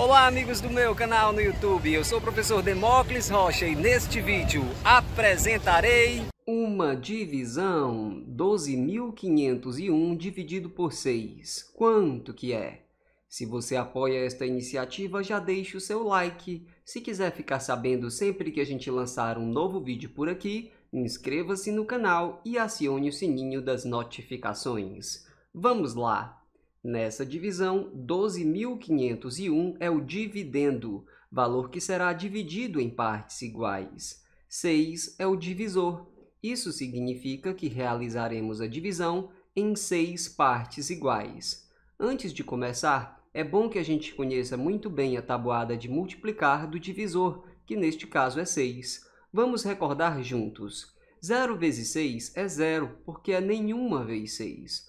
Olá amigos do meu canal no YouTube, eu sou o professor Demócles Rocha e neste vídeo apresentarei uma divisão 12.501 dividido por 6. Quanto que é? Se você apoia esta iniciativa, já deixe o seu like. Se quiser ficar sabendo sempre que a gente lançar um novo vídeo por aqui, inscreva-se no canal e acione o sininho das notificações. Vamos lá! Nessa divisão, 12.501 é o dividendo, valor que será dividido em partes iguais. 6 é o divisor. Isso significa que realizaremos a divisão em seis partes iguais. Antes de começar, é bom que a gente conheça muito bem a tabuada de multiplicar do divisor, que neste caso é 6. Vamos recordar juntos. 0 vezes 6 é 0, porque é nenhuma vez 6.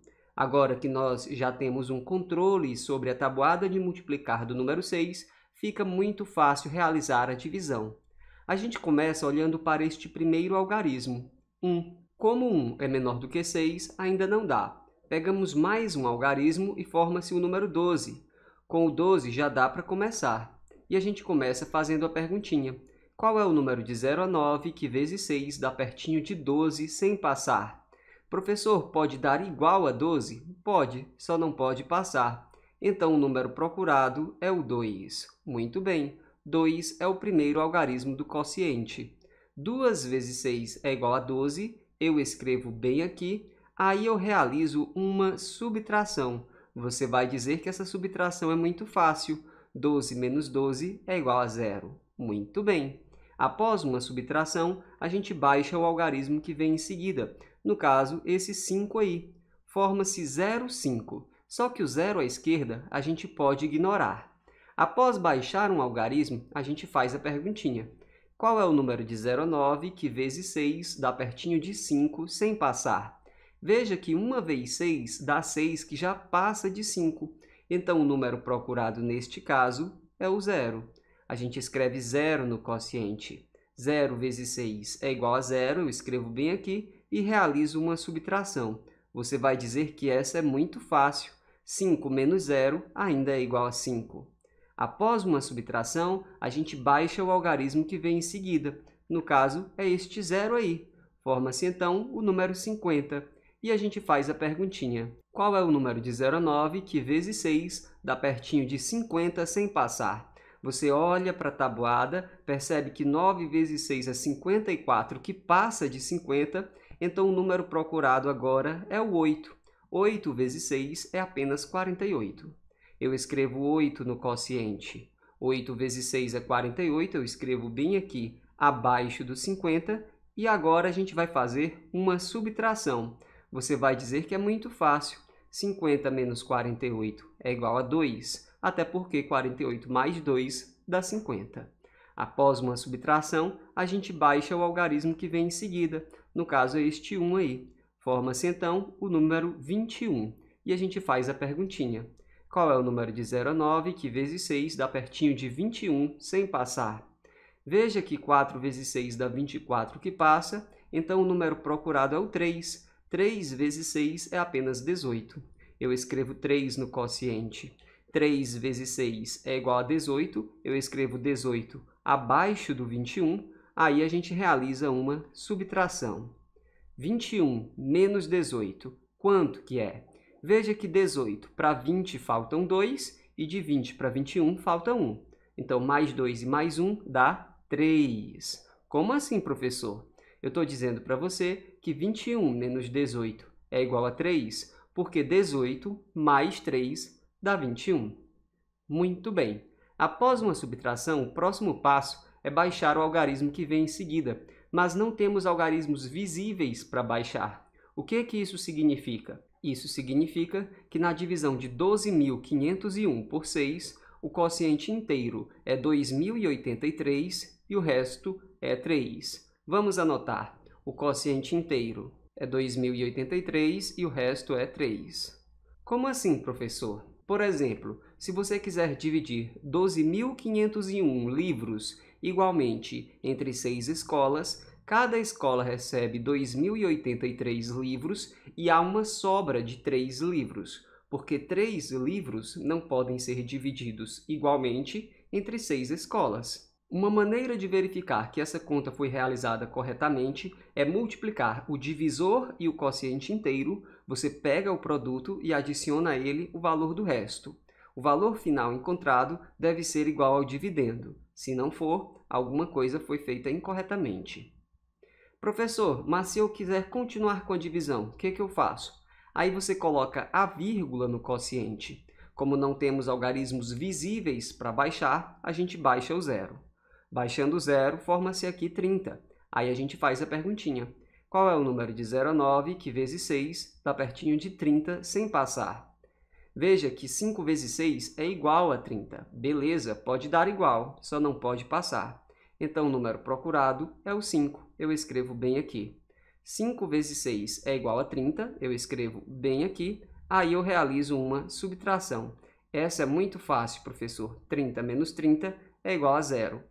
Agora que nós já temos um controle sobre a tabuada de multiplicar do número 6, fica muito fácil realizar a divisão. A gente começa olhando para este primeiro algarismo. 1. Como 1 é menor do que 6, ainda não dá. Pegamos mais um algarismo e forma-se o número 12. Com o 12 já dá para começar. E a gente começa fazendo a perguntinha. Qual é o número de 0 a 9 que vezes 6 dá pertinho de 12 sem passar? Professor, pode dar igual a 12? Pode, só não pode passar. Então, o número procurado é o 2. Muito bem, 2 é o primeiro algarismo do quociente. 2 vezes 6 é igual a 12, eu escrevo bem aqui, aí eu realizo uma subtração. Você vai dizer que essa subtração é muito fácil. 12 menos 12 é igual a zero. Muito bem. Após uma subtração, a gente baixa o algarismo que vem em seguida. No caso, esse 5 aí. Forma-se 0,5. Só que o zero à esquerda a gente pode ignorar. Após baixar um algarismo, a gente faz a perguntinha. Qual é o número de 09 que vezes 6 dá pertinho de 5 sem passar? Veja que 1 vez 6 dá 6 que já passa de 5. Então, o número procurado neste caso é o zero a gente escreve zero no quociente. 0 vezes 6 é igual a zero, eu escrevo bem aqui e realizo uma subtração. Você vai dizer que essa é muito fácil. 5 menos 0 ainda é igual a 5. Após uma subtração, a gente baixa o algarismo que vem em seguida. No caso, é este zero aí. Forma-se, então, o número 50. E a gente faz a perguntinha. Qual é o número de 0 a 9 que, vezes 6, dá pertinho de 50 sem passar? Você olha para a tabuada, percebe que 9 vezes 6 é 54, que passa de 50, então o número procurado agora é o 8. 8 vezes 6 é apenas 48. Eu escrevo 8 no quociente. 8 vezes 6 é 48, eu escrevo bem aqui, abaixo do 50. E agora a gente vai fazer uma subtração. Você vai dizer que é muito fácil. 50 menos 48 é igual a 2 até porque 48 mais 2 dá 50. Após uma subtração, a gente baixa o algarismo que vem em seguida, no caso é este 1 aí. Forma-se então o número 21 e a gente faz a perguntinha. Qual é o número de 0 a 9 que vezes 6 dá pertinho de 21 sem passar? Veja que 4 vezes 6 dá 24 que passa, então o número procurado é o 3. 3 vezes 6 é apenas 18. Eu escrevo 3 no quociente. 3 vezes 6 é igual a 18, eu escrevo 18 abaixo do 21, aí a gente realiza uma subtração. 21 menos 18, quanto que é? Veja que 18 para 20 faltam 2 e de 20 para 21 falta 1. Então, mais 2 e mais 1 dá 3. Como assim, professor? Eu estou dizendo para você que 21 menos 18 é igual a 3, porque 18 mais 3 dá 21. Muito bem. Após uma subtração, o próximo passo é baixar o algarismo que vem em seguida, mas não temos algarismos visíveis para baixar. O que, que isso significa? Isso significa que na divisão de 12.501 por 6, o quociente inteiro é 2.083 e o resto é 3. Vamos anotar. O quociente inteiro é 2.083 e o resto é 3. Como assim, professor? Por exemplo, se você quiser dividir 12.501 livros igualmente entre seis escolas, cada escola recebe 2.083 livros e há uma sobra de três livros, porque três livros não podem ser divididos igualmente entre seis escolas. Uma maneira de verificar que essa conta foi realizada corretamente é multiplicar o divisor e o quociente inteiro, você pega o produto e adiciona a ele o valor do resto. O valor final encontrado deve ser igual ao dividendo. Se não for, alguma coisa foi feita incorretamente. Professor, mas se eu quiser continuar com a divisão, o que, que eu faço? Aí você coloca a vírgula no quociente. Como não temos algarismos visíveis para baixar, a gente baixa o zero. Baixando 0, forma-se aqui 30. Aí a gente faz a perguntinha. Qual é o número de 0 a 9 que vezes 6 está pertinho de 30 sem passar? Veja que 5 vezes 6 é igual a 30. Beleza, pode dar igual, só não pode passar. Então, o número procurado é o 5. Eu escrevo bem aqui. 5 vezes 6 é igual a 30. Eu escrevo bem aqui. Aí, eu realizo uma subtração. Essa é muito fácil, professor. 30 menos 30 é igual a zero.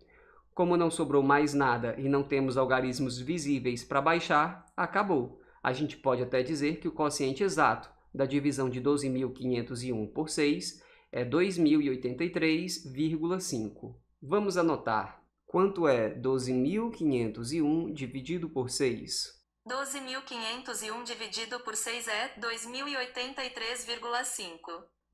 Como não sobrou mais nada e não temos algarismos visíveis para baixar, acabou. A gente pode até dizer que o quociente exato da divisão de 12.501 por 6 é 2.083,5. Vamos anotar. Quanto é 12.501 dividido por 6? 12.501 dividido por 6 é 2083,5.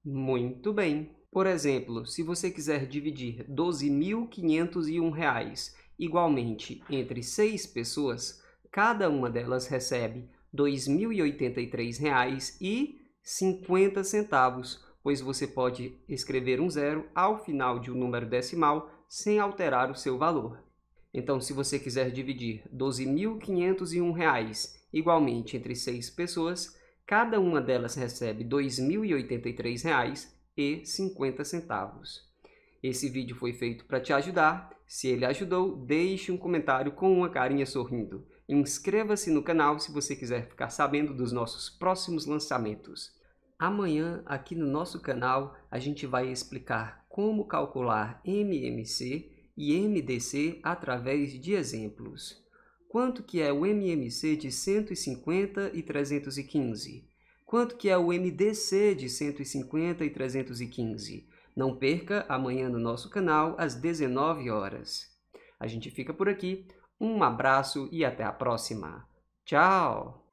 Muito bem. Por exemplo, se você quiser dividir R$ 12.501 igualmente entre seis pessoas, cada uma delas recebe R$ 2.083,50, pois você pode escrever um zero ao final de um número decimal sem alterar o seu valor. Então, se você quiser dividir R$ 12.501 igualmente entre seis pessoas, Cada uma delas recebe R$ 2.083,50. Esse vídeo foi feito para te ajudar. Se ele ajudou, deixe um comentário com uma carinha sorrindo. Inscreva-se no canal se você quiser ficar sabendo dos nossos próximos lançamentos. Amanhã, aqui no nosso canal, a gente vai explicar como calcular MMC e MDC através de exemplos. Quanto que é o MMC de 150 e 315? Quanto que é o MDC de 150 e 315? Não perca amanhã no nosso canal às 19 horas. A gente fica por aqui. Um abraço e até a próxima. Tchau!